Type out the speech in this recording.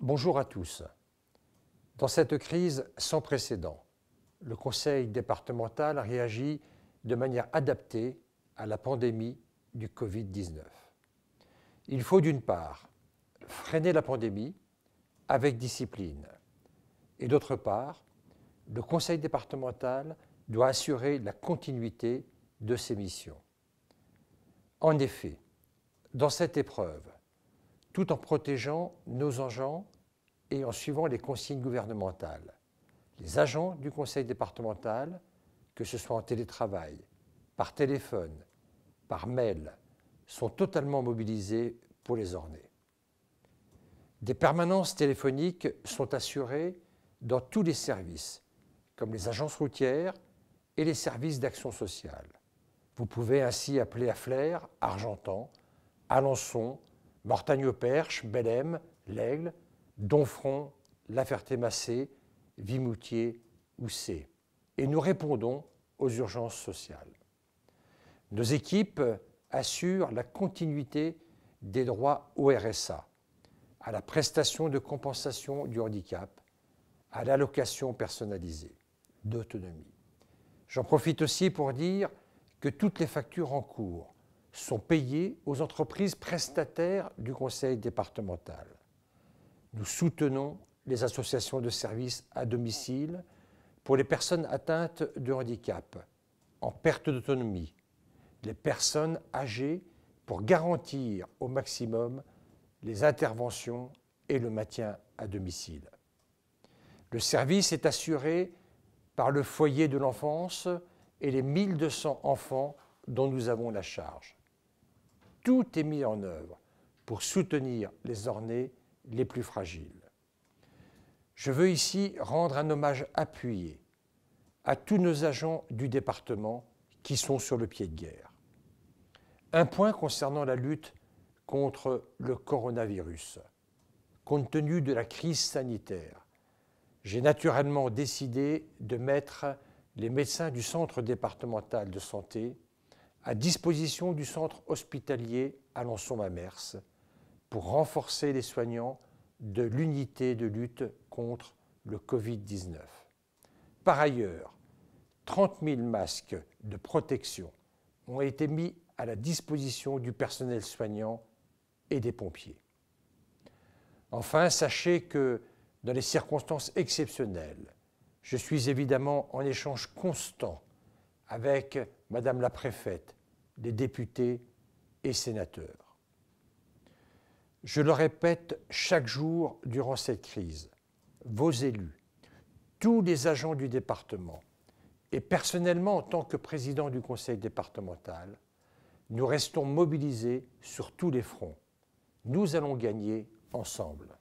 Bonjour à tous. Dans cette crise sans précédent, le Conseil départemental réagit de manière adaptée à la pandémie du Covid-19. Il faut d'une part freiner la pandémie avec discipline et d'autre part, le Conseil départemental doit assurer la continuité de ses missions. En effet, dans cette épreuve, tout en protégeant nos agents et en suivant les consignes gouvernementales. Les agents du conseil départemental, que ce soit en télétravail, par téléphone, par mail, sont totalement mobilisés pour les orner. Des permanences téléphoniques sont assurées dans tous les services, comme les agences routières et les services d'action sociale. Vous pouvez ainsi appeler à flair Argentan, Alençon, Mortagne-au-Perche, Bellem, L'Aigle, Donfront, La Ferté-Massé, Vimoutier, C. Et nous répondons aux urgences sociales. Nos équipes assurent la continuité des droits au RSA, à la prestation de compensation du handicap, à l'allocation personnalisée d'autonomie. J'en profite aussi pour dire que toutes les factures en cours sont payés aux entreprises prestataires du conseil départemental. Nous soutenons les associations de services à domicile pour les personnes atteintes de handicap, en perte d'autonomie, les personnes âgées pour garantir au maximum les interventions et le maintien à domicile. Le service est assuré par le foyer de l'enfance et les 1200 enfants dont nous avons la charge tout est mis en œuvre pour soutenir les ornées les plus fragiles. Je veux ici rendre un hommage appuyé à tous nos agents du département qui sont sur le pied de guerre. Un point concernant la lutte contre le coronavirus. Compte tenu de la crise sanitaire, j'ai naturellement décidé de mettre les médecins du centre départemental de santé à disposition du centre hospitalier Alençon-Mamers pour renforcer les soignants de l'unité de lutte contre le Covid-19. Par ailleurs, 30 000 masques de protection ont été mis à la disposition du personnel soignant et des pompiers. Enfin, sachez que dans les circonstances exceptionnelles, je suis évidemment en échange constant avec Madame la Préfète, des députés et sénateurs. Je le répète chaque jour durant cette crise, vos élus, tous les agents du département, et personnellement en tant que président du conseil départemental, nous restons mobilisés sur tous les fronts. Nous allons gagner ensemble.